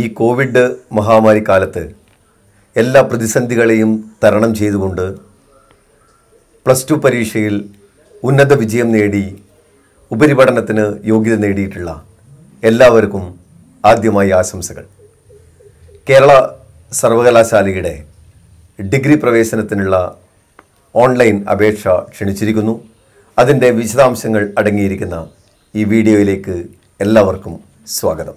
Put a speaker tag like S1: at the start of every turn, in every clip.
S1: ഈ കോവിഡ് മഹാമാരി കാലത്ത് എല്ലാ പ്രതിസന്ധികളെയും തരണം ചെയ്തുകൊണ്ട് പ്ലസ് ടു പരീക്ഷയിൽ ഉന്നത വിജയം നേടി ഉപരിപഠനത്തിന് യോഗ്യത നേടിയിട്ടുള്ള എല്ലാവർക്കും ആദ്യമായി ആശംസകൾ കേരള സർവകലാശാലയുടെ ഡിഗ്രി പ്രവേശനത്തിനുള്ള ഓൺലൈൻ അപേക്ഷ ക്ഷണിച്ചിരിക്കുന്നു അതിൻ്റെ വിശദാംശങ്ങൾ അടങ്ങിയിരിക്കുന്ന ഈ വീഡിയോയിലേക്ക് എല്ലാവർക്കും സ്വാഗതം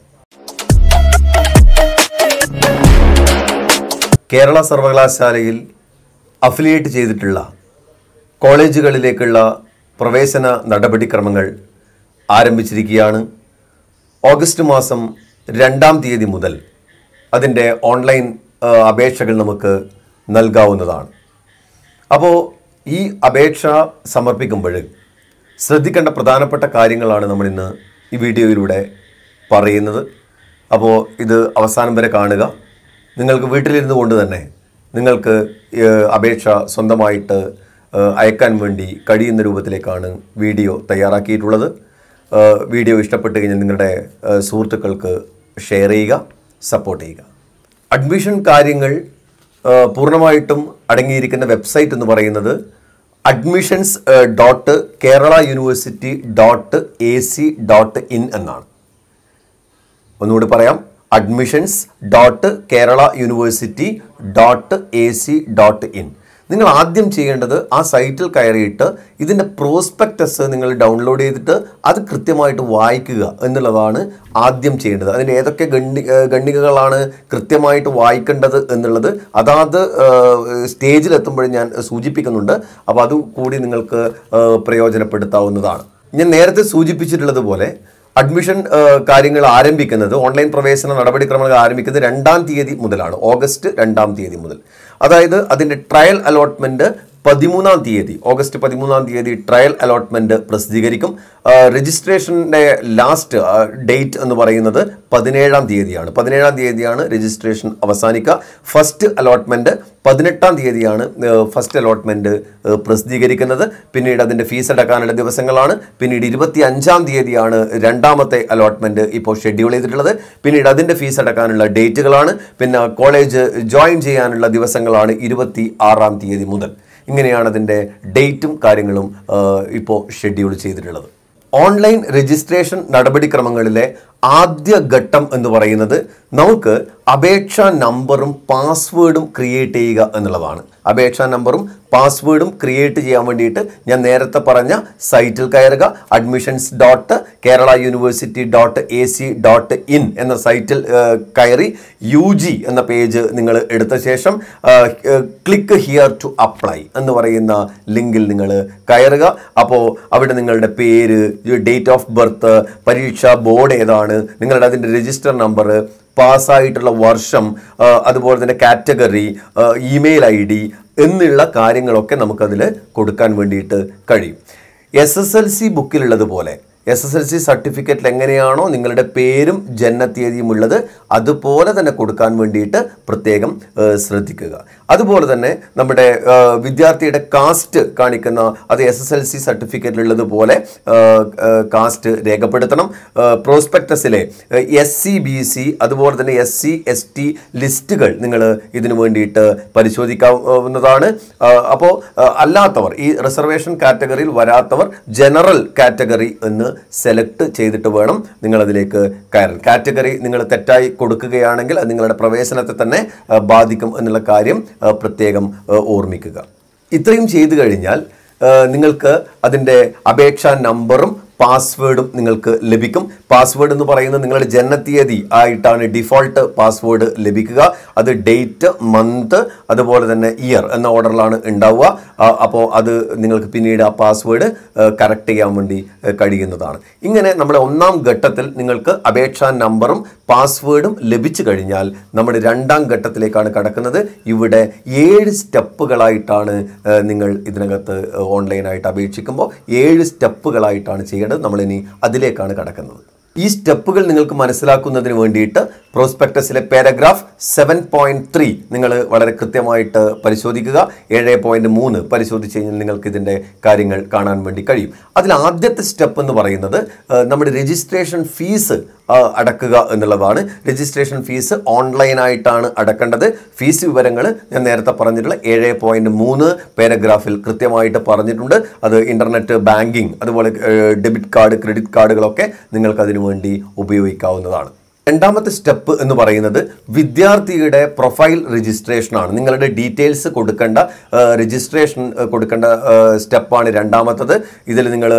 S1: കേരള സർവകലാശാലയിൽ അഫിലിയേറ്റ് ചെയ്തിട്ടുള്ള കോളേജുകളിലേക്കുള്ള പ്രവേശന നടപടിക്രമങ്ങൾ ആരംഭിച്ചിരിക്കുകയാണ് ഓഗസ്റ്റ് മാസം രണ്ടാം തീയതി മുതൽ അതിൻ്റെ ഓൺലൈൻ അപേക്ഷകൾ നമുക്ക് നൽകാവുന്നതാണ് അപ്പോൾ ഈ അപേക്ഷ സമർപ്പിക്കുമ്പോൾ ശ്രദ്ധിക്കേണ്ട പ്രധാനപ്പെട്ട കാര്യങ്ങളാണ് നമ്മളിന്ന് ഈ വീഡിയോയിലൂടെ പറയുന്നത് അപ്പോൾ ഇത് അവസാനം വരെ കാണുക നിങ്ങൾക്ക് വീട്ടിലിരുന്നു കൊണ്ട് തന്നെ നിങ്ങൾക്ക് അപേക്ഷ സ്വന്തമായിട്ട് അയക്കാൻ വേണ്ടി കഴിയുന്ന രൂപത്തിലേക്കാണ് വീഡിയോ തയ്യാറാക്കിയിട്ടുള്ളത് വീഡിയോ ഇഷ്ടപ്പെട്ട് കഴിഞ്ഞാൽ നിങ്ങളുടെ സുഹൃത്തുക്കൾക്ക് ഷെയർ ചെയ്യുക സപ്പോർട്ട് ചെയ്യുക അഡ്മിഷൻ കാര്യങ്ങൾ പൂർണ്ണമായിട്ടും അടങ്ങിയിരിക്കുന്ന വെബ്സൈറ്റ് എന്ന് പറയുന്നത് admissions dot Kerala university dot A C dot in എന്നാണ് ഒന്നുകൂടി പറയാം admissions dot Kerala university dot A C dot in നിങ്ങൾ ആദ്യം ചെയ്യേണ്ടത് ആ സൈറ്റിൽ കയറിയിട്ട് ഇതിൻ്റെ പ്രോസ്പെക്ടസ് നിങ്ങൾ ഡൗൺലോഡ് ചെയ്തിട്ട് അത് കൃത്യമായിട്ട് വായിക്കുക എന്നുള്ളതാണ് ആദ്യം ചെയ്യേണ്ടത് അതിൽ ഏതൊക്കെ ഗണ്ണികകളാണ് കൃത്യമായിട്ട് വായിക്കേണ്ടത് എന്നുള്ളത് അതാത് സ്റ്റേജിലെത്തുമ്പോഴും ഞാൻ സൂചിപ്പിക്കുന്നുണ്ട് അപ്പോൾ അതുകൂടി നിങ്ങൾക്ക് പ്രയോജനപ്പെടുത്താവുന്നതാണ് ഞാൻ നേരത്തെ സൂചിപ്പിച്ചിട്ടുള്ളതുപോലെ അഡ്മിഷൻ കാര്യങ്ങൾ ആരംഭിക്കുന്നത് ഓൺലൈൻ പ്രവേശന നടപടിക്രമങ്ങൾ ആരംഭിക്കുന്നത് രണ്ടാം തീയതി മുതലാണ് ഓഗസ്റ്റ് രണ്ടാം തീയതി മുതൽ അതായത് അതിൻ്റെ ട്രയൽ അലോട്ട്മെൻറ്റ് പതിമൂന്നാം തീയതി ഓഗസ്റ്റ് പതിമൂന്നാം തീയതി ട്രയൽ അലോട്ട്മെൻറ്റ് പ്രസിദ്ധീകരിക്കും രജിസ്ട്രേഷൻ്റെ ലാസ്റ്റ് ഡേറ്റ് എന്ന് പറയുന്നത് പതിനേഴാം തീയതിയാണ് പതിനേഴാം തീയതിയാണ് രജിസ്ട്രേഷൻ അവസാനിക്കുക ഫസ്റ്റ് അലോട്ട്മെൻറ്റ് പതിനെട്ടാം തീയതിയാണ് ഫസ്റ്റ് അലോട്ട്മെൻറ്റ് പ്രസിദ്ധീകരിക്കുന്നത് പിന്നീട് അതിൻ്റെ ഫീസ് അടക്കാനുള്ള ദിവസങ്ങളാണ് പിന്നീട് ഇരുപത്തി അഞ്ചാം തീയതിയാണ് രണ്ടാമത്തെ അലോട്ട്മെൻറ്റ് ഇപ്പോൾ ഷെഡ്യൂൾ ചെയ്തിട്ടുള്ളത് പിന്നീട് അതിൻ്റെ ഫീസ് അടക്കാനുള്ള ഡേറ്റുകളാണ് പിന്നെ കോളേജ് ജോയിൻ ചെയ്യാനുള്ള ദിവസങ്ങളാണ് ഇരുപത്തി ആറാം തീയതി മുതൽ ഇങ്ങനെയാണ് അതിൻ്റെ ഡേറ്റും കാര്യങ്ങളും ഇപ്പോൾ ഷെഡ്യൂൾ ചെയ്തിട്ടുള്ളത് ഓൺലൈൻ രജിസ്ട്രേഷൻ നടപടിക്രമങ്ങളിലെ ആദ്യ ഘട്ടം എന്ന് പറയുന്നത് നമുക്ക് അപേക്ഷാ നമ്പറും പാസ്വേഡും ക്രിയേറ്റ് ചെയ്യുക എന്നുള്ളതാണ് അപേക്ഷാ നമ്പറും പാസ്വേഡും ക്രിയേറ്റ് ചെയ്യാൻ വേണ്ടിയിട്ട് ഞാൻ നേരത്തെ പറഞ്ഞ സൈറ്റിൽ കയറുക admissions dot Kerala university dot A C dot in എന്ന സൈറ്റിൽ കയറി യു ജി എന്ന പേജ് നിങ്ങൾ എടുത്ത ശേഷം ക്ലിക്ക് ഹിയർ ടു അപ്ലൈ എന്ന് പറയുന്ന ലിങ്കിൽ നിങ്ങൾ കയറുക അപ്പോൾ അവിടെ നിങ്ങളുടെ പേര് ഡേറ്റ് ഓഫ് ബർത്ത് പരീക്ഷാ ബോർഡ് ഏതാണ് നിങ്ങളുടെ അതിൻ്റെ രജിസ്റ്റർ നമ്പർ പാസ്സായിട്ടുള്ള വർഷം അതുപോലെ തന്നെ കാറ്റഗറി ഇമെയിൽ ഐ ഡി എന്നുള്ള കാര്യങ്ങളൊക്കെ നമുക്കതിൽ കൊടുക്കാൻ വേണ്ടിയിട്ട് കഴിയും എസ് എസ് എൽ സി ബുക്കിലുള്ളതുപോലെ എസ് എസ് എൽ സി സർട്ടിഫിക്കറ്റിൽ എങ്ങനെയാണോ നിങ്ങളുടെ പേരും ജനനത്തീയതിയും ഉള്ളത് അതുപോലെ തന്നെ കൊടുക്കാൻ വേണ്ടിയിട്ട് പ്രത്യേകം ശ്രദ്ധിക്കുക അതുപോലെ തന്നെ നമ്മുടെ വിദ്യാർത്ഥിയുടെ കാസ്റ്റ് കാണിക്കുന്ന അത് എസ് എസ് എൽ സി സർട്ടിഫിക്കറ്റിലുള്ളതുപോലെ കാസ്റ്റ് രേഖപ്പെടുത്തണം പ്രോസ്പെക്ടസിലെ എസ് സി ബി സി അതുപോലെ തന്നെ എസ് സി എസ് ടി ലിസ്റ്റുകൾ നിങ്ങൾ ഇതിനു വേണ്ടിയിട്ട് പരിശോധിക്കാവുന്നതാണ് അപ്പോൾ അല്ലാത്തവർ ഈ റിസർവേഷൻ കാറ്റഗറിയിൽ വരാത്തവർ ജനറൽ കാറ്റഗറി എന്ന് സെലക്ട് ചെയ്തിട്ട് വേണം നിങ്ങളതിലേക്ക് കയറാൻ കാറ്റഗറി നിങ്ങൾ തെറ്റായി കൊടുക്കുകയാണെങ്കിൽ അത് നിങ്ങളുടെ പ്രവേശനത്തെ തന്നെ ബാധിക്കും എന്നുള്ള കാര്യം പ്രത്യേകം ഓർമ്മിക്കുക ഇത്രയും ചെയ്തു കഴിഞ്ഞാൽ നിങ്ങൾക്ക് അതിൻ്റെ അപേക്ഷാ നമ്പറും പാസ്വേഡും നിങ്ങൾക്ക് ലഭിക്കും പാസ്വേഡ് എന്ന് പറയുന്നത് നിങ്ങളുടെ ജനനത്തീയതി ആയിട്ടാണ് ഡിഫോൾട്ട് പാസ്വേഡ് ലഭിക്കുക അത് ഡേറ്റ് മന്ത് അതുപോലെ തന്നെ ഇയർ എന്ന ഓർഡറിലാണ് ഉണ്ടാവുക അപ്പോൾ അത് നിങ്ങൾക്ക് പിന്നീട് ആ പാസ്വേഡ് കറക്റ്റ് ചെയ്യാൻ വേണ്ടി കഴിയുന്നതാണ് ഇങ്ങനെ നമ്മുടെ ഒന്നാം ഘട്ടത്തിൽ നിങ്ങൾക്ക് അപേക്ഷാ നമ്പറും പാസ്വേഡും ലഭിച്ചു കഴിഞ്ഞാൽ നമ്മുടെ രണ്ടാം ഘട്ടത്തിലേക്കാണ് കടക്കുന്നത് ഇവിടെ ഏഴ് സ്റ്റെപ്പുകളായിട്ടാണ് നിങ്ങൾ ഇതിനകത്ത് ഓൺലൈനായിട്ട് അപേക്ഷിക്കുമ്പോൾ ഏഴ് സ്റ്റെപ്പുകളായിട്ടാണ് ചെയ്യുന്നത് ചെയ്യേണ്ടത് നമ്മളിനി അതിലേക്കാണ് കടക്കുന്നത് ഈ സ്റ്റെപ്പുകൾ നിങ്ങൾക്ക് മനസ്സിലാക്കുന്നതിന് വേണ്ടിയിട്ട് പ്രോസ്പെക്ടസിലെ പാരഗ്രാഫ് സെവൻ പോയിൻറ്റ് ത്രീ നിങ്ങൾ വളരെ കൃത്യമായിട്ട് പരിശോധിക്കുക ഏഴ് പോയിൻറ്റ് മൂന്ന് പരിശോധിച്ച് കഴിഞ്ഞാൽ നിങ്ങൾക്ക് ഇതിൻ്റെ കാര്യങ്ങൾ കാണാൻ വേണ്ടി കഴിയും അതിൽ ആദ്യത്തെ സ്റ്റെപ്പ് എന്ന് പറയുന്നത് നമ്മുടെ രജിസ്ട്രേഷൻ ഫീസ് അടക്കുക എന്നുള്ളതാണ് രജിസ്ട്രേഷൻ ഫീസ് ഓൺലൈനായിട്ടാണ് അടക്കേണ്ടത് ഫീസ് വിവരങ്ങൾ ഞാൻ നേരത്തെ പറഞ്ഞിട്ടുള്ള ഏഴ് പോയിൻറ്റ് മൂന്ന് പാരഗ്രാഫിൽ കൃത്യമായിട്ട് പറഞ്ഞിട്ടുണ്ട് അത് ഇൻ്റർനെറ്റ് ബാങ്കിങ് അതുപോലെ ഡെബിറ്റ് കാർഡ് ക്രെഡിറ്റ് കാർഡുകളൊക്കെ നിങ്ങൾക്കതിനു വേണ്ടി ഉപയോഗിക്കാവുന്നതാണ് രണ്ടാമത്തെ സ്റ്റെപ്പ് എന്ന് പറയുന്നത് വിദ്യാർത്ഥിയുടെ പ്രൊഫൈൽ രജിസ്ട്രേഷനാണ് നിങ്ങളുടെ ഡീറ്റെയിൽസ് കൊടുക്കേണ്ട രജിസ്ട്രേഷൻ കൊടുക്കേണ്ട സ്റ്റെപ്പാണ് രണ്ടാമത്തത് ഇതിൽ നിങ്ങൾ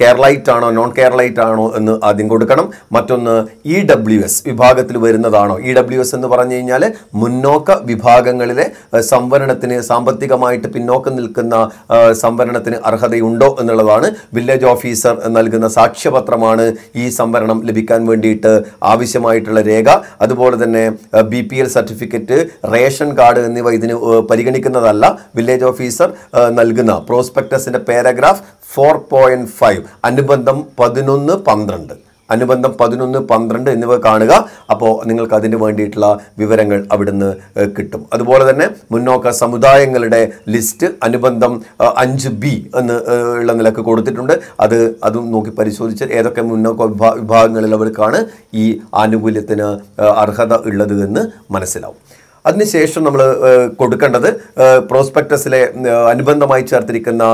S1: കേരളൈറ്റ് ആണോ നോൺ കേരളൈറ്റ് ആണോ എന്ന് ആദ്യം കൊടുക്കണം മറ്റൊന്ന് ഇ ഡബ്ല്യു എസ് വിഭാഗത്തിൽ വരുന്നതാണോ ഇ ഡബ്ല്യു എസ് എന്ന് പറഞ്ഞു കഴിഞ്ഞാൽ മുന്നോക്ക വിഭാഗങ്ങളിലെ സംവരണത്തിന് സാമ്പത്തികമായിട്ട് പിന്നോക്കം നിൽക്കുന്ന സംവരണത്തിന് അർഹതയുണ്ടോ എന്നുള്ളതാണ് വില്ലേജ് ഓഫീസർ നൽകുന്ന സാക്ഷ്യപത്രമാണ് ഈ സംവരണം ലഭിക്കാൻ വേണ്ടിയിട്ട് ആവശ്യമായി ആവശ്യമായിട്ടുള്ള രേഖ അതുപോലെ തന്നെ B P L certificate ration card എന്നിവ ഇതിന് പരിഗണിക്കുന്നതല്ല വില്ലേജ് ഓഫീസർ നൽകുന്ന പ്രോസ്പെക്ടസിൻ്റെ പാരഗ്രാഫ് ഫോർ പോയിൻറ്റ് ഫൈവ് അനുബന്ധം പതിനൊന്ന് പന്ത്രണ്ട് അനുബന്ധം പതിനൊന്ന് പന്ത്രണ്ട് എന്നിവ കാണുക അപ്പോൾ നിങ്ങൾക്ക് അതിന് വേണ്ടിയിട്ടുള്ള വിവരങ്ങൾ അവിടുന്ന് കിട്ടും അതുപോലെ തന്നെ മുന്നോക്ക സമുദായങ്ങളുടെ ലിസ്റ്റ് അനുബന്ധം അഞ്ച് ബി എന്ന് ഉള്ള നിലക്ക് കൊടുത്തിട്ടുണ്ട് അത് അതും നോക്കി പരിശോധിച്ച് ഏതൊക്കെ മുന്നോക്ക വിഭാഗങ്ങളിൽ അവർക്കാണ് ഈ ആനുകൂല്യത്തിന് അർഹത ഉള്ളത് എന്ന് മനസ്സിലാവും അതിനുശേഷം നമ്മൾ കൊടുക്കേണ്ടത് പ്രോസ്പെക്ടസിലെ അനുബന്ധമായി ചേർത്തിരിക്കുന്ന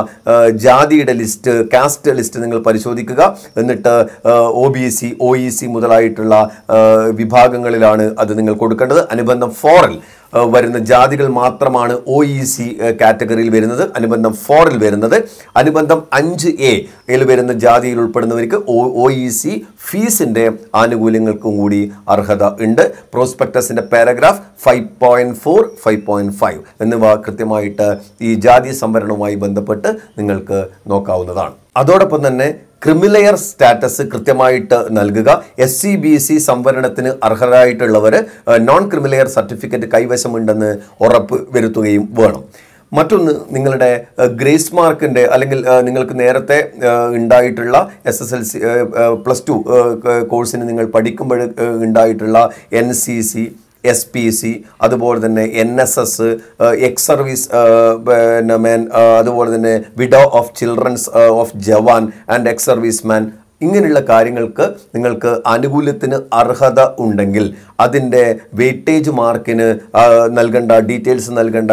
S1: ജാതിയുടെ ലിസ്റ്റ് കാസ്റ്റ് ലിസ്റ്റ് നിങ്ങൾ പരിശോധിക്കുക എന്നിട്ട് O B C O E C മുതലായിട്ടുള്ള വിഭാഗങ്ങളിലാണ് അത് നിങ്ങൾ കൊടുക്കേണ്ടത് അനുബന്ധം ഫോറിൽ വരുന്ന ജാതികൾ മാത്രമാണ് ഒ ഇ സി കാറ്റഗറിയിൽ വരുന്നത് അനുബന്ധം ഫോറിൽ വരുന്നത് അനുബന്ധം അഞ്ച് എ ഇതിൽ വരുന്ന ജാതിയിൽ ഉൾപ്പെടുന്നവർക്ക് ഒ ഇ സി e ഫീസിൻ്റെ ആനുകൂല്യങ്ങൾക്കും കൂടി അർഹത ഉണ്ട് പ്രോസ്പെക്ടസിൻ്റെ paragraph five point four five point five എന്നിവ കൃത്യമായിട്ട് ഈ ജാതി സംവരണവുമായി ബന്ധപ്പെട്ട് നിങ്ങൾക്ക് നോക്കാവുന്നതാണ് അതോടൊപ്പം തന്നെ ക്രിമിലെയർ സ്റ്റാറ്റസ് കൃത്യമായിട്ട് നൽകുക എസ് സി ബി സി സംവരണത്തിന് അർഹരായിട്ടുള്ളവർ നോൺ ക്രിമിലെയർ സർട്ടിഫിക്കറ്റ് കൈവശമുണ്ടെന്ന് ഉറപ്പ് വരുത്തുകയും വേണം മറ്റൊന്ന് നിങ്ങളുടെ ഗ്രേസ് മാർക്കിൻ്റെ അല്ലെങ്കിൽ നിങ്ങൾക്ക് നേരത്തെ ഉണ്ടായിട്ടുള്ള S S L C plus two കോഴ്സിന് നിങ്ങൾ പഠിക്കുമ്പോൾ ഉണ്ടായിട്ടുള്ള N C C S P C അതുപോലെ തന്നെ N S S ex service പിന്നെ അതുപോലെ തന്നെ widow of children's of jawan and ex service man ഇങ്ങനെയുള്ള കാര്യങ്ങൾക്ക് നിങ്ങൾക്ക് ആനുകൂല്യത്തിന് അർഹത ഉണ്ടെങ്കിൽ അതിൻ്റെ വെയിറ്റേജ് മാർക്കിന് നൽകേണ്ട ഡീറ്റെയിൽസ് നൽകേണ്ട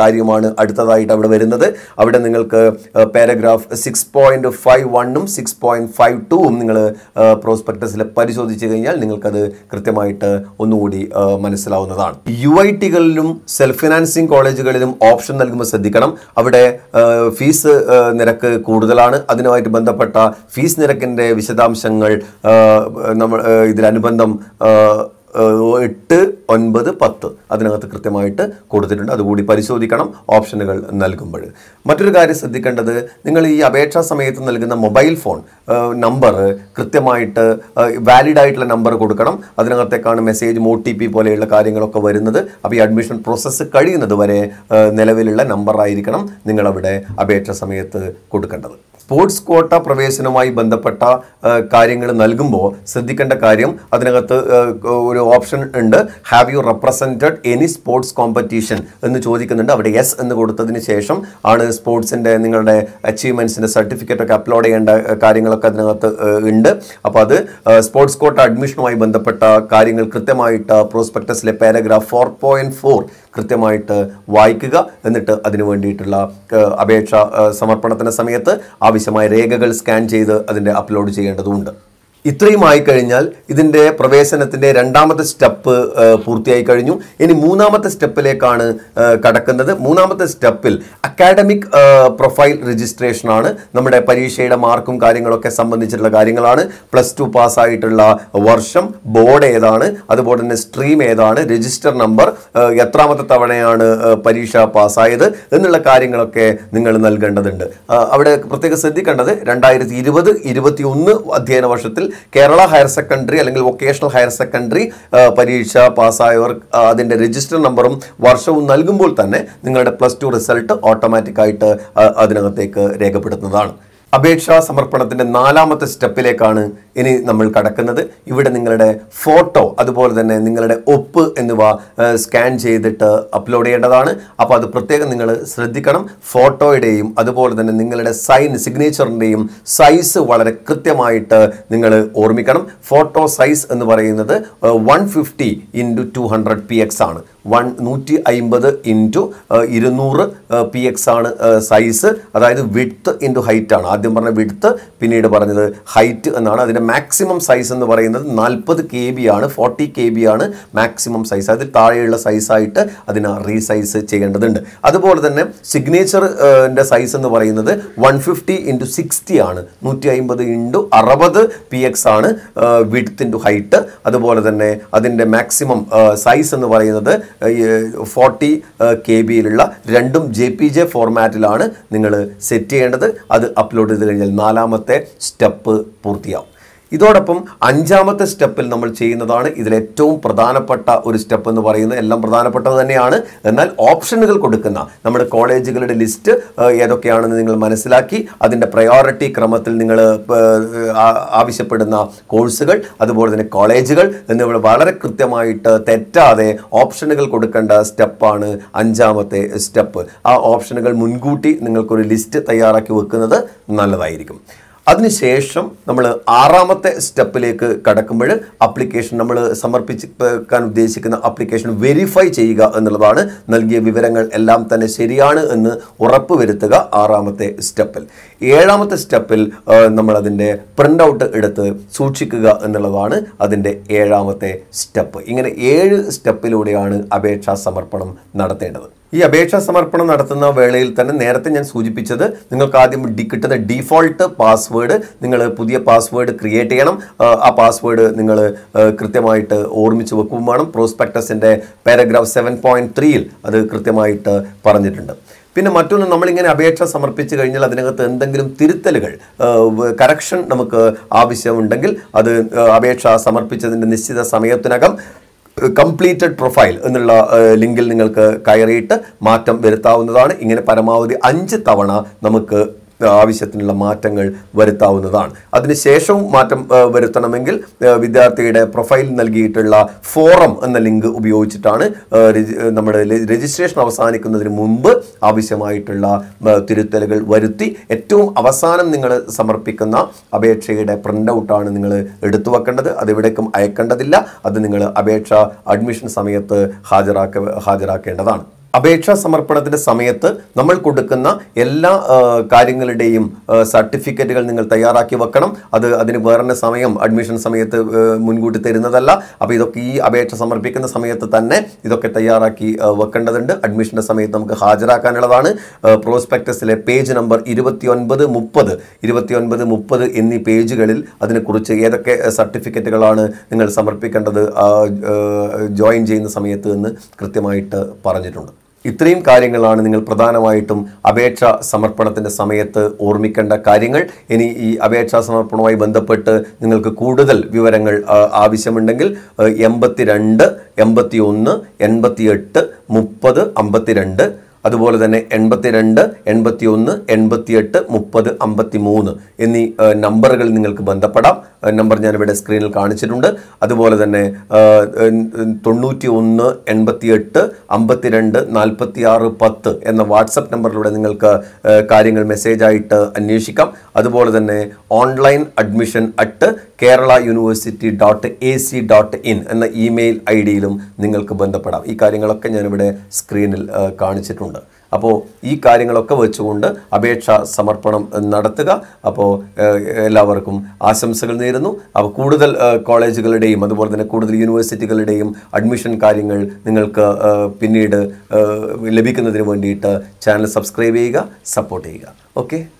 S1: കാര്യമാണ് അടുത്തതായിട്ട് അവിടെ വരുന്നത് അവിടെ നിങ്ങൾക്ക് പാരഗ്രാഫ് സിക്സ് പോയിൻ്റ് ഫൈവ് വണ്ണും സിക്സ് പോയിൻറ്റ് ഫൈവ് ടുവും നിങ്ങൾ പ്രോസ്പെക്ടസിൽ പരിശോധിച്ച് കഴിഞ്ഞാൽ നിങ്ങൾക്കത് കൃത്യമായിട്ട് ഒന്നുകൂടി മനസ്സിലാവുന്നതാണ് യു ഐ ടികളിലും സെൽഫ് ഫിനാൻസിങ് കോളേജുകളിലും ഓപ്ഷൻ നൽകുമ്പോൾ ശ്രദ്ധിക്കണം അവിടെ ഫീസ് നിരക്ക് കൂടുതലാണ് അതിനുമായിട്ട് ബന്ധപ്പെട്ട ഫീസ് ഫീസ് നിരക്കിൻ്റെ വിശദാംശങ്ങൾ നമ്മൾ ഇതിലനുബന്ധം എട്ട് ഒൻപത് പത്ത് അതിനകത്ത് കൃത്യമായിട്ട് കൊടുത്തിട്ടുണ്ട് അതുകൂടി പരിശോധിക്കണം ഓപ്ഷനുകൾ നൽകുമ്പോൾ മറ്റൊരു കാര്യം ശ്രദ്ധിക്കേണ്ടത് നിങ്ങൾ ഈ അപേക്ഷാ സമയത്ത് നൽകുന്ന മൊബൈൽ ഫോൺ നമ്പർ കൃത്യമായിട്ട് വാലിഡ് ആയിട്ടുള്ള നമ്പർ കൊടുക്കണം അതിനകത്തേക്കാണ് മെസ്സേജ് ഒ ടി പി പോലെയുള്ള കാര്യങ്ങളൊക്കെ വരുന്നത് അപ്പോൾ ഈ അഡ്മിഷൻ പ്രോസസ്സ് കഴിയുന്നത് വരെ നിലവിലുള്ള നമ്പറായിരിക്കണം നിങ്ങളവിടെ അപേക്ഷ സമയത്ത് കൊടുക്കേണ്ടത് സ്പോർട്സ് ക്വാട്ട പ്രവേശനവുമായി ബന്ധപ്പെട്ട കാര്യങ്ങൾ നൽകുമ്പോൾ ശ്രദ്ധിക്കേണ്ട കാര്യം അതിനകത്ത് ഒരു ഒരു ഓപ്ഷൻ ഉണ്ട് have you represented any sports competition എന്ന് ചോദിക്കുന്നുണ്ട് അവിടെ യെസ് എന്ന് കൊടുത്തതിന് ശേഷം ആണ് സ്പോർട്സിൻ്റെ നിങ്ങളുടെ അച്ചീവ്മെൻറ്റ്സിൻ്റെ സർട്ടിഫിക്കറ്റ് ഒക്കെ അപ്ലോഡ് ചെയ്യേണ്ട കാര്യങ്ങളൊക്കെ അതിനകത്ത് ഉണ്ട് അപ്പോൾ അത് സ്പോർട്സ് കോട്ട അഡ്മിഷനുമായി ബന്ധപ്പെട്ട കാര്യങ്ങൾ കൃത്യമായിട്ട് പ്രോസ്പെക്ടസിലെ പാരഗ്രാഫ് ഫോർ പോയിൻറ്റ് ഫോർ കൃത്യമായിട്ട് വായിക്കുക എന്നിട്ട് അതിനു വേണ്ടിയിട്ടുള്ള അപേക്ഷ സമർപ്പണത്തിൻ്റെ സമയത്ത് ആവശ്യമായ രേഖകൾ സ്കാൻ ചെയ്ത് അതിൻ്റെ അപ്ലോഡ് ചെയ്യേണ്ടതുണ്ട് ഇത്രയും ആയി കഴിഞ്ഞാൽ ഇതിൻ്റെ പ്രവേശനത്തിൻ്റെ രണ്ടാമത്തെ സ്റ്റെപ്പ് പൂർത്തിയായി കഴിഞ്ഞു ഇനി മൂന്നാമത്തെ സ്റ്റെപ്പിലേക്കാണ് കടക്കുന്നത് മൂന്നാമത്തെ സ്റ്റെപ്പിൽ അക്കാഡമിക് പ്രൊഫൈൽ രജിസ്ട്രേഷനാണ് നമ്മുടെ പരീക്ഷയുടെ മാർക്കും കാര്യങ്ങളൊക്കെ സംബന്ധിച്ചിട്ടുള്ള കാര്യങ്ങളാണ് പ്ലസ് ടു പാസ്സായിട്ടുള്ള വർഷം ബോർഡ് ഏതാണ് അതുപോലെ തന്നെ സ്ട്രീം ഏതാണ് രജിസ്റ്റർ നമ്പർ എത്രാമത്തെ തവണയാണ് പരീക്ഷ പാസ്സായത് എന്നുള്ള കാര്യങ്ങളൊക്കെ നിങ്ങൾ നൽകേണ്ടതുണ്ട് അവിടെ പ്രത്യേകം ശ്രദ്ധിക്കേണ്ടത് രണ്ടായിരത്തി ഇരുപത് ഇരുപത്തി ഒന്ന് അധ്യയന വർഷത്തിൽ കേരള ഹയർ സെക്കൻഡറി അല്ലെങ്കിൽ വൊക്കേഷണൽ ഹയർ സെക്കൻഡറി പരീക്ഷ പാസ്സായവർ അതിൻ്റെ രജിസ്റ്റർ നമ്പറും വർഷവും നൽകുമ്പോൾ തന്നെ നിങ്ങളുടെ പ്ലസ് ടു റിസൾട്ട് ഓട്ടോമാറ്റിക്കായിട്ട് അതിനകത്തേക്ക് രേഖപ്പെടുത്തുന്നതാണ് അപേക്ഷാ സമർപ്പണത്തിൻ്റെ നാലാമത്തെ സ്റ്റെപ്പിലേക്കാണ് ഇനി നമ്മൾ കടക്കുന്നത് ഇവിടെ നിങ്ങളുടെ ഫോട്ടോ അതുപോലെ തന്നെ നിങ്ങളുടെ ഒപ്പ് എന്നിവ സ്കാൻ ചെയ്തിട്ട് അപ്ലോഡ് ചെയ്യേണ്ടതാണ് അപ്പോൾ അത് പ്രത്യേകം നിങ്ങൾ ശ്രദ്ധിക്കണം ഫോട്ടോയുടെയും അതുപോലെ തന്നെ നിങ്ങളുടെ സൈൻ സിഗ്നേച്ചറിൻ്റെയും സൈസ് വളരെ കൃത്യമായിട്ട് നിങ്ങൾ ഓർമ്മിക്കണം ഫോട്ടോ സൈസ് എന്ന് പറയുന്നത് one fifty into two hundred P X ആണ് വൺ നൂറ്റി അയിമ്പത് ഇൻറ്റു ഇരുന്നൂറ് പി എക്സ് ആണ് സൈസ് അതായത് വിഡ്ത്ത് ഇൻറ്റു ഹൈറ്റ് ആണ് ആദ്യം പറഞ്ഞ വിഡ്ത്ത് പിന്നീട് പറഞ്ഞത് ഹൈറ്റ് എന്നാണ് അതിൻ്റെ മാക്സിമം സൈസ് എന്ന് പറയുന്നത് നാൽപ്പത് കെ ബി ആണ് ഫോർട്ടി കെ ബി ആണ് മാക്സിമം സൈസ് അതിൽ താഴെയുള്ള സൈസായിട്ട് അതിന് റീസൈസ് ചെയ്യേണ്ടതുണ്ട് അതുപോലെ തന്നെ സിഗ്നേച്ചറിൻ്റെ സൈസ് എന്ന് പറയുന്നത് വൺ ഫിഫ്റ്റി ഇൻറ്റു സിക്സ്റ്റി ആണ് നൂറ്റി അയിമ്പത് ഇൻറ്റു അറുപത് പി എക്സ് ആണ് വിഡ്ത്ത് ഇൻറ്റു ഹൈറ്റ് അതുപോലെ തന്നെ അതിൻ്റെ മാക്സിമം സൈസ് എന്ന് പറയുന്നത് ഫോർട്ടി കെ ബിയിലുള്ള രണ്ടും ജെ പി ജെ ഫോർമാറ്റിലാണ് നിങ്ങൾ സെറ്റ് ചെയ്യേണ്ടത് അത് അപ്ലോഡ് ചെയ്ത് കഴിഞ്ഞാൽ നാലാമത്തെ സ്റ്റെപ്പ് പൂർത്തിയാവും ഇതോടൊപ്പം അഞ്ചാമത്തെ സ്റ്റെപ്പിൽ നമ്മൾ ചെയ്യുന്നതാണ് ഇതിലേറ്റവും പ്രധാനപ്പെട്ട ഒരു സ്റ്റെപ്പ് എന്ന് പറയുന്നത് എല്ലാം പ്രധാനപ്പെട്ടത് തന്നെയാണ് എന്നാൽ ഓപ്ഷനുകൾ കൊടുക്കുന്ന നമ്മുടെ കോളേജുകളുടെ ലിസ്റ്റ് ഏതൊക്കെയാണെന്ന് നിങ്ങൾ മനസ്സിലാക്കി അതിൻ്റെ പ്രയോറിറ്റി ക്രമത്തിൽ നിങ്ങൾ ആവശ്യപ്പെടുന്ന കോഴ്സുകൾ അതുപോലെ തന്നെ കോളേജുകൾ എന്നിവ വളരെ കൃത്യമായിട്ട് തെറ്റാതെ ഓപ്ഷനുകൾ കൊടുക്കേണ്ട സ്റ്റെപ്പാണ് അഞ്ചാമത്തെ സ്റ്റെപ്പ് ആ ഓപ്ഷനുകൾ മുൻകൂട്ടി നിങ്ങൾക്കൊരു ലിസ്റ്റ് തയ്യാറാക്കി വെക്കുന്നത് നല്ലതായിരിക്കും അതിനുശേഷം നമ്മൾ ആറാമത്തെ സ്റ്റെപ്പിലേക്ക് കടക്കുമ്പോൾ അപ്ലിക്കേഷൻ നമ്മൾ സമർപ്പിക്കാൻ ഉദ്ദേശിക്കുന്ന അപ്ലിക്കേഷൻ വെരിഫൈ ചെയ്യുക എന്നുള്ളതാണ് നൽകിയ വിവരങ്ങൾ എല്ലാം തന്നെ ശരിയാണ് എന്ന് ഉറപ്പ് വരുത്തുക ആറാമത്തെ സ്റ്റെപ്പിൽ ഏഴാമത്തെ സ്റ്റെപ്പിൽ നമ്മളതിൻ്റെ പ്രിൻ്റ് ഔട്ട് എടുത്ത് സൂക്ഷിക്കുക എന്നുള്ളതാണ് അതിൻ്റെ ഏഴാമത്തെ സ്റ്റെപ്പ് ഇങ്ങനെ ഏഴ് സ്റ്റെപ്പിലൂടെയാണ് അപേക്ഷാ സമർപ്പണം നടത്തേണ്ടത് ഈ അപേക്ഷാ സമർപ്പണം നടത്തുന്ന വേളയിൽ തന്നെ നേരത്തെ ഞാൻ സൂചിപ്പിച്ചത് നിങ്ങൾക്ക് ആദ്യം ഡി കിട്ടുന്ന ഡിഫോൾട്ട് പാസ്വേഡ് നിങ്ങൾ പുതിയ പാസ്വേഡ് ക്രിയേറ്റ് ചെയ്യണം ആ പാസ്വേഡ് നിങ്ങൾ കൃത്യമായിട്ട് ഓർമ്മിച്ച് വെക്കും വേണം പ്രോസ്പെക്ടസിൻ്റെ പാരഗ്രാഫ് സെവൻ പോയിൻറ്റ് ത്രീയിൽ അത് കൃത്യമായിട്ട് പറഞ്ഞിട്ടുണ്ട് പിന്നെ മറ്റൊന്ന് നമ്മളിങ്ങനെ അപേക്ഷ സമർപ്പിച്ചു കഴിഞ്ഞാൽ അതിനകത്ത് എന്തെങ്കിലും തിരുത്തലുകൾ കറക്ഷൻ നമുക്ക് ആവശ്യമുണ്ടെങ്കിൽ അത് അപേക്ഷ സമർപ്പിച്ചതിൻ്റെ നിശ്ചിത സമയത്തിനകം കംപ്ലീറ്റഡ് പ്രൊഫൈൽ എന്നുള്ള ലിങ്കിൽ നിങ്ങൾക്ക് കയറിയിട്ട് മാറ്റം വരുത്താവുന്നതാണ് ഇങ്ങനെ പരമാവധി അഞ്ച് തവണ നമുക്ക് ആവശ്യത്തിനുള്ള മാറ്റങ്ങൾ വരുത്താവുന്നതാണ് അതിനുശേഷവും മാറ്റം വരുത്തണമെങ്കിൽ വിദ്യാർത്ഥിയുടെ പ്രൊഫൈൽ നൽകിയിട്ടുള്ള ഫോറം എന്ന ലിങ്ക് ഉപയോഗിച്ചിട്ടാണ് നമ്മുടെ രജിസ്ട്രേഷൻ അവസാനിക്കുന്നതിന് മുമ്പ് ആവശ്യമായിട്ടുള്ള തിരുത്തലുകൾ വരുത്തി ഏറ്റവും അവസാനം നിങ്ങൾ സമർപ്പിക്കുന്ന അപേക്ഷയുടെ പ്രിൻ്റ് ഔട്ടാണ് നിങ്ങൾ എടുത്തു വെക്കേണ്ടത് അതെവിടേക്കും അയക്കേണ്ടതില്ല അത് നിങ്ങൾ അപേക്ഷ അഡ്മിഷൻ സമയത്ത് ഹാജരാക്ക ഹാജരാക്കേണ്ടതാണ് അപേക്ഷാ സമർപ്പണത്തിൻ്റെ സമയത്ത് നമ്മൾ കൊടുക്കുന്ന എല്ലാ കാര്യങ്ങളുടെയും സർട്ടിഫിക്കറ്റുകൾ നിങ്ങൾ തയ്യാറാക്കി വെക്കണം അത് അതിന് വേറെ സമയം അഡ്മിഷൻ സമയത്ത് മുൻകൂട്ടി തരുന്നതല്ല അപ്പോൾ ഇതൊക്കെ ഈ അപേക്ഷ സമർപ്പിക്കുന്ന സമയത്ത് തന്നെ ഇതൊക്കെ തയ്യാറാക്കി വെക്കേണ്ടതുണ്ട് അഡ്മിഷൻ്റെ സമയത്ത് നമുക്ക് ഹാജരാക്കാനുള്ളതാണ് പ്രോസ്പെക്ടസിലെ പേജ് നമ്പർ ഒൻപത് മുപ്പത് ഒൻപത് മുപ്പത് എന്നീ പേജുകളിൽ അതിനെക്കുറിച്ച് ഏതൊക്കെ സർട്ടിഫിക്കറ്റുകളാണ് നിങ്ങൾ സമർപ്പിക്കേണ്ടത് ജോയിൻ ചെയ്യുന്ന സമയത്ത് എന്ന് കൃത്യമായിട്ട് പറഞ്ഞിട്ടുണ്ട് ഇത്രയും കാര്യങ്ങളാണ് നിങ്ങൾ പ്രധാനമായിട്ടും അപേക്ഷ സമർപ്പണത്തിൻ്റെ സമയത്ത് ഓർമ്മിക്കേണ്ട കാര്യങ്ങൾ ഇനി ഈ അപേക്ഷാ സമർപ്പണവുമായി ബന്ധപ്പെട്ട് നിങ്ങൾക്ക് കൂടുതൽ വിവരങ്ങൾ ആവശ്യമുണ്ടെങ്കിൽ എൺപത്തി രണ്ട് എൺപത്തി ഒന്ന് എൺപത്തി എട്ട് മുപ്പത് രണ്ട് അതുപോലെ തന്നെ എൺപത്തിരണ്ട് എൺപത്തിയൊന്ന് എൺപത്തിയെട്ട് മുപ്പത് അമ്പത്തി മൂന്ന് എന്നീ നമ്പറുകൾ നിങ്ങൾക്ക് ബന്ധപ്പെടാം നമ്പർ ഞാനിവിടെ സ്ക്രീനിൽ കാണിച്ചിട്ടുണ്ട് അതുപോലെ തന്നെ തൊണ്ണൂറ്റി ഒന്ന് എൺപത്തിയെട്ട് അമ്പത്തിരണ്ട് നാൽപ്പത്തി ആറ് പത്ത് എന്ന വാട്സപ്പ് നമ്പറിലൂടെ നിങ്ങൾക്ക് കാര്യങ്ങൾ മെസ്സേജായിട്ട് അന്വേഷിക്കാം അതുപോലെ തന്നെ online admission at Kerala university dot A C dot in എന്ന ഇമെയിൽ ഐ ഡിയിലും നിങ്ങൾക്ക് ബന്ധപ്പെടാം ഈ കാര്യങ്ങളൊക്കെ ഞാനിവിടെ സ്ക്രീനിൽ കാണിച്ചിട്ടുണ്ട് അപ്പോൾ ഈ കാര്യങ്ങളൊക്കെ വെച്ചുകൊണ്ട് അപേക്ഷ സമർപ്പണം നടത്തുക അപ്പോൾ എല്ലാവർക്കും ആശംസകൾ നേരുന്നു അപ്പോൾ കൂടുതൽ കോളേജുകളുടെയും അതുപോലെ തന്നെ കൂടുതൽ യൂണിവേഴ്സിറ്റികളുടെയും അഡ്മിഷൻ കാര്യങ്ങൾ നിങ്ങൾക്ക് പിന്നീട് ലഭിക്കുന്നതിന് വേണ്ടിയിട്ട് ചാനൽ സബ്സ്ക്രൈബ് ചെയ്യുക സപ്പോർട്ട് ചെയ്യുക ഓക്കെ